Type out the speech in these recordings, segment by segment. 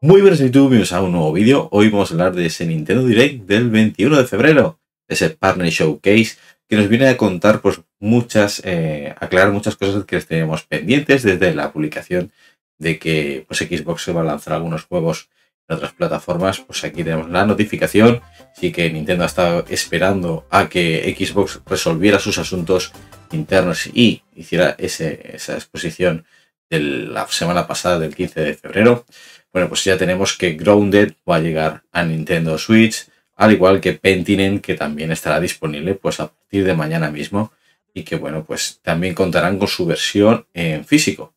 Muy buenas YouTube, bienvenidos a un nuevo vídeo. Hoy vamos a hablar de ese Nintendo Direct del 21 de febrero, ese Partner Showcase que nos viene a contar pues muchas, eh, aclarar muchas cosas que tenemos pendientes desde la publicación de que pues Xbox se va a lanzar algunos juegos en otras plataformas. Pues aquí tenemos la notificación, sí que Nintendo ha estado esperando a que Xbox resolviera sus asuntos internos y hiciera ese, esa exposición de la semana pasada, del 15 de febrero, bueno, pues ya tenemos que Grounded va a llegar a Nintendo Switch, al igual que Pentinent, que también estará disponible pues a partir de mañana mismo y que bueno, pues también contarán con su versión en físico.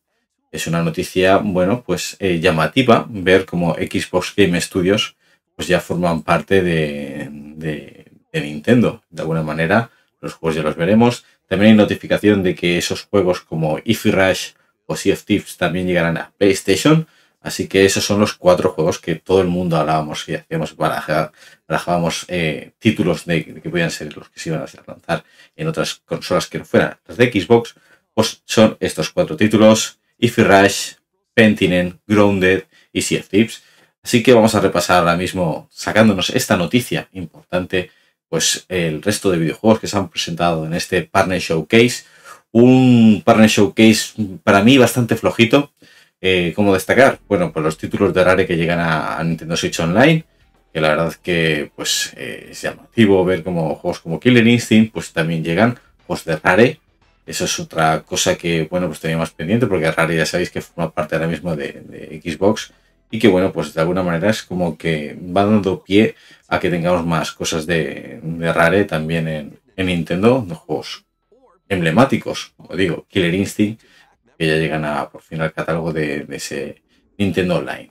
Es una noticia, bueno, pues eh, llamativa ver cómo Xbox Game Studios pues ya forman parte de, Nintendo, de alguna manera. Los juegos ya los veremos. También hay notificación de que esos juegos como Ify Rush pues o también llegarán a PlayStation. Así que esos son los cuatro juegos que todo el mundo hablábamos y hacíamos barajar, barajábamos eh, títulos de, que podían ser los que se iban a lanzar en otras consolas que no fueran las de Xbox. Pues son estos cuatro títulos: Ify Rush, Pentinen, Grounded y Sea Así que vamos a repasar ahora mismo, sacándonos esta noticia importante, pues el resto de videojuegos que se han presentado en este Partner Showcase un partner showcase para mí bastante flojito. Eh, ¿Cómo destacar? Bueno, pues los títulos de Rare que llegan a, Nintendo Switch Online, que la verdad que pues, eh, es llamativo ver como juegos como Killer Instinct pues también llegan, juegos de Rare. Eso es otra cosa que, bueno, pues más pendiente, porque Rare ya sabéis que forma parte ahora mismo de, Xbox y que bueno, pues de alguna manera es como que va dando pie a que tengamos más cosas de, Rare también en, Nintendo, juegos emblemáticos, como digo, Killer Instinct, que ya llegan a, por fin al catálogo de, ese Nintendo Online.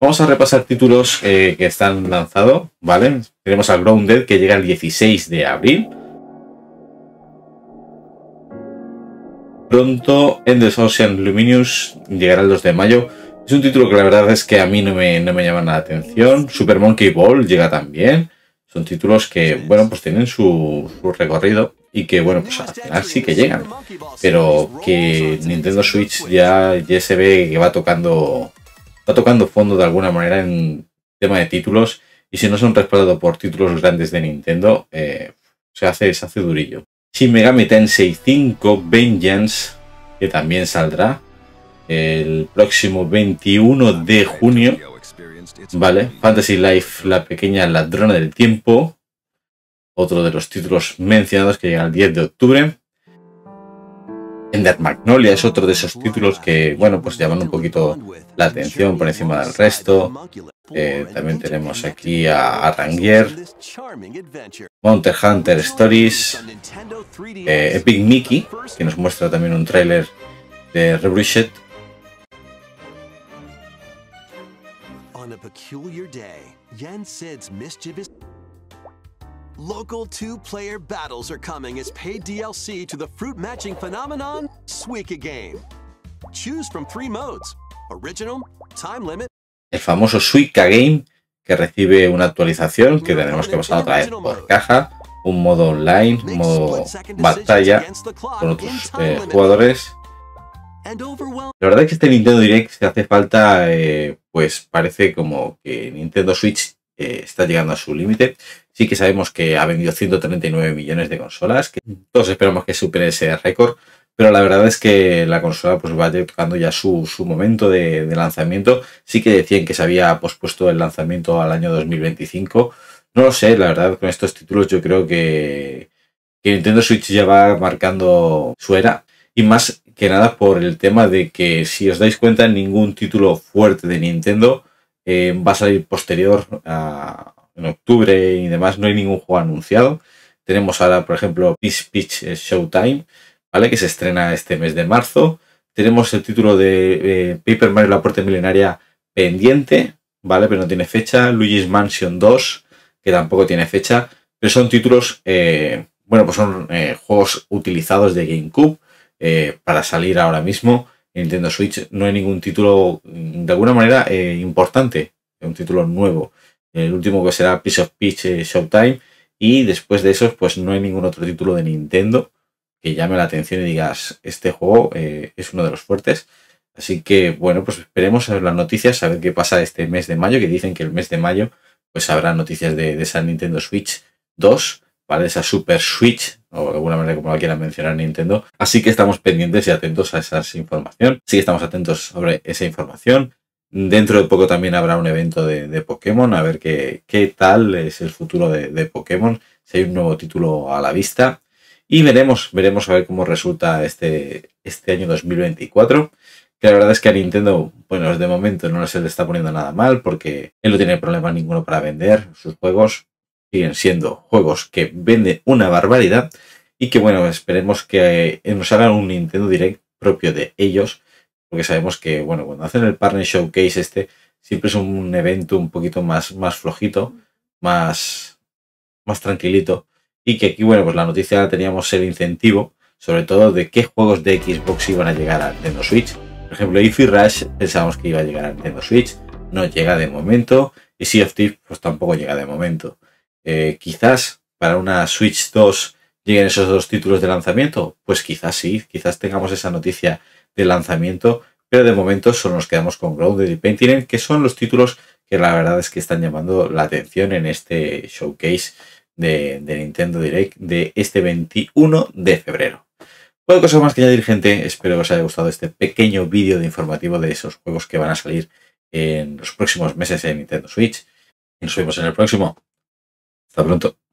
Vamos a repasar títulos eh, que están lanzados, ¿vale? Tenemos a Grounded que llega el 16 de abril. Pronto Endless Ocean Luminous llegará el 2 de mayo. Es un título que la verdad es que a mí no me, no llama la atención. Super Monkey Ball llega también. Son títulos que, bueno, pues tienen su recorrido y que bueno, pues al final sí que llegan, pero que Nintendo Switch ya, ya se ve que va tocando, va tocando fondo de alguna manera en tema de títulos y si no son respaldados por títulos grandes de Nintendo, eh, se, hace, se hace durillo. Shin Megami Tensei 5 Vengeance, que también saldrá el próximo 21 de junio, ¿vale? Fantasy Life, la pequeña ladrona del tiempo, otro de los títulos mencionados que llega el 10 de octubre. Ender Magnolia es otro de esos títulos que, bueno, pues llaman un poquito la atención por encima del resto. Eh, también tenemos aquí a, a Rangier, Hunter Stories, eh, Epic Mickey, que nos muestra también un tráiler de Y... El famoso suica Game, que recibe una actualización que tenemos que pasar otra vez por caja, un modo online, un modo batalla con otros eh, jugadores. La verdad es que este Nintendo Direct se hace falta, eh, pues parece como que Nintendo Switch eh, está llegando a su límite sí que sabemos que ha vendido 139 millones de consolas, que mm. todos esperamos que supere ese récord, pero la verdad es que la consola pues va tocando ya su, momento de, lanzamiento. Sí que decían que se había pospuesto el lanzamiento al año 2025. No lo sé, la verdad, con estos títulos yo creo que, Nintendo Switch ya va marcando su era. Y más que nada por el tema de que si os dais cuenta, ningún título fuerte de Nintendo eh, va a salir posterior a, en octubre y demás, no hay ningún juego anunciado. Tenemos ahora, por ejemplo, Peace Pitch Showtime, ¿vale? Que se estrena este mes de marzo. Tenemos el título de eh, Paper Mario La Puerta Milenaria pendiente, ¿vale? Pero no tiene fecha. Luigi's Mansion 2, que tampoco tiene fecha. Pero son títulos, eh, bueno, pues son eh, juegos utilizados de GameCube para salir ahora mismo. Nintendo Switch no hay ningún título, mm, de alguna manera, importante, un título nuevo el último que será Piece of Peach eh, Showtime, y después de eso pues no hay ningún otro título de Nintendo que llame la atención y digas, este juego eh, es uno de los fuertes. Así que, bueno, pues esperemos a las noticias, a ver qué pasa este mes de mayo, que dicen que el mes de mayo pues habrá noticias de, esa Nintendo Switch 2, ¿vale? Esa Super Switch, o de alguna manera como la quieran mencionar Nintendo. Así que estamos pendientes y atentos a esa información. Sí estamos atentos sobre esa información. Dentro de poco también habrá un evento de, Pokémon, a ver qué, qué, tal es el futuro de, Pokémon, si hay un nuevo título a la vista. Y veremos, veremos a ver cómo resulta este, este año 2024. Que la verdad es que a Nintendo, bueno, de momento no se le está poniendo nada mal porque él no tiene problema ninguno para vender sus juegos. Siguen siendo juegos que venden una barbaridad. Y que bueno, esperemos que eh, nos hagan un Nintendo Direct propio de ellos porque sabemos que, bueno, cuando hacen el Partner Showcase este, siempre es un evento un poquito más, más flojito, más, más tranquilito. Y que aquí, bueno, pues la noticia teníamos el incentivo, sobre todo de qué juegos de Xbox iban a llegar a Nintendo Switch. Por ejemplo, Ify Rush pensábamos que iba a llegar a Nintendo Switch, no llega de momento, y Sea of Thieves pues tampoco llega de momento. Eh, quizás para una Switch 2 lleguen esos dos títulos de lanzamiento, pues quizás sí, quizás tengamos esa noticia de lanzamiento, pero de momento solo nos quedamos con Grounded y que son los títulos que la verdad es que están llamando la atención en este showcase de, Nintendo Direct de este 21 de febrero. Poco cosas más que añadir, gente. Espero que os haya gustado este pequeño vídeo de informativo de esos juegos que van a salir en los próximos meses en Nintendo Switch. nos vemos en el próximo. Hasta pronto.